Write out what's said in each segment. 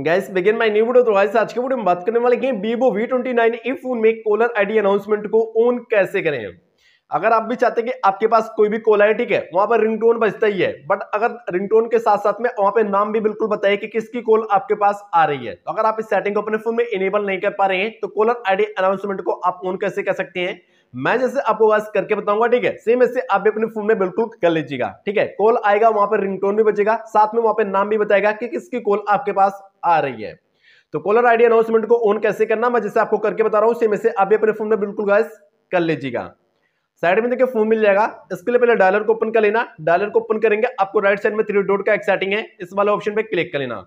gas begin my new video तो guys आज के वीडियो में बात करने वाले हैं Vivo V twenty nine E phone में कॉलर आईडी अनाउंसमेंट को ऑन कैसे करें अगर आप भी चाहते हैं कि आपके पास कोई भी कॉलर है ठीक है वहां पर रिंगटोन बजता ही है बट अगर रिंगटोन के साथ साथ में वहां पे नाम भी बिल्कुल बताए कि किसकी कॉल आपके पास आ रही है तो अगर आप इस सेटिंग को अपने फोन में इनेबल नहीं कर पा रहे हैं तो कॉलर आईडी अनाउंसमेंट को आप ऑन कैसे कर सकते हैं मैं जैसे आपको बस करके बताऊंगा ठीक है सेम ऐसे आप भी अपने फोन में बिल्कुल कर लीजिएगा ठीक है कॉल आएगा वहां पर रिंगटोन भी बचेगा साथ में वहां पर नाम भी बताएगा कि किसकी कॉल आपके पास आ रही है तो कॉलर आईडी अनाउंसमेंट को ऑन कैसे करना मैं जैसे आपको करके बता रहा हूं सेम ऐसे आप भी अपने फोन में बिल्कुल गैस कर लीजिएगा साइड में देखिए फोन मिल जाएगा इसके लिए पहले डायलर को ओपन कर लेना डायलर को ओपन करेंगे आपको राइट साइड में थ्री डॉट का एक्साइटिंग है इस वाले ऑप्शन पे क्लिक कर लेना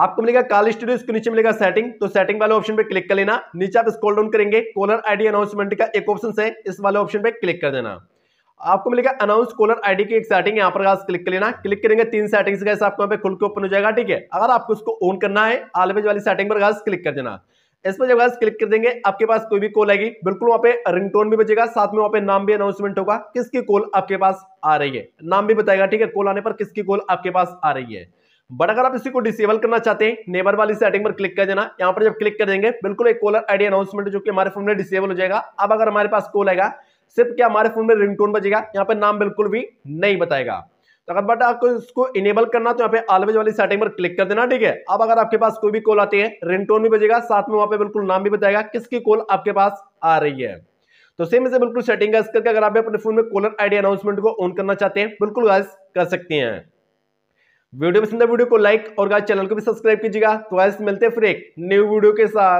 आपको मिलेगा काल स्टूडियो के नीचे मिलेगा सेटिंग तो सेटिंग वाले ऑप्शन पे क्लिक कर लेना नीचे आप स्क्रॉल डाउन करेंगे कॉलर आईडी अनाउंसमेंट का एक ऑप्शन है इस वाले ऑप्शन पे क्लिक कर देना आपको मिलेगा अनाउंस कॉलर आईडी की एक सेटिंग यहाँ पर क्लिक कर लेना क्लिक करेंगे तीन सेटिंग्स से का आपको यहाँ पे खुल के ओपन हो जाएगा ठीक है अगर आपको उसको ऑन करना है आलवेज वाली सेटिंग पर गाज क्लिक कर देना इस पर जब क्लिक कर देंगे आपके पास कोई भी कॉल आएगी बिल्कुल वहाँ पे रिंगटोन भी बचेगा साथ में वहाँ पे नाम भी अनाउंसमेंट होगा किसकी कॉल आपके पास आ रही है नाम भी बताएगा ठीक है कॉल आने पर किसकी कॉल आपके पास आ रही है बट अगर आप इसी को डिसेबल करना चाहते हैं नेबर वाली सेटिंग पर क्लिक कर देना यहाँ पर जब क्लिक कर देंगे बिल्कुल एक कॉलर आईडी अनाउंसमेंट जो कि हमारे फोन में डिसेबल हो जाएगा अब अगर हमारे पास कॉल आएगा सिर्फ क्या हमारे फोन में रिंगटोन बजेगा यहाँ पर नाम बिल्कुल भी नहीं बताएगा तो अगर बट आपको इसको इनेबल करना तो यहाँ पे ऑलवेज वाली सेटिंग पर क्लिक कर देना ठीक है अब अगर आपके पास कोई भी कॉल आती है रिंगटोन भी बजेगा साथ में वहां पे बिल्कुल नाम भी बताएगा किसकी कॉल आपके पास आ रही है तो सेम इसे बिल्कुल सेटिंग करके अगर आप अपने फोन में कॉलर आईडी अनाउंसमेंट को ऑन करना चाहते हैं बिल्कुल कर सकते हैं वीडियो पसंद है वीडियो को लाइक और चैनल को भी सब्सक्राइब कीजिएगा तो आज मिलते हैं फिर एक न्यू वीडियो के साथ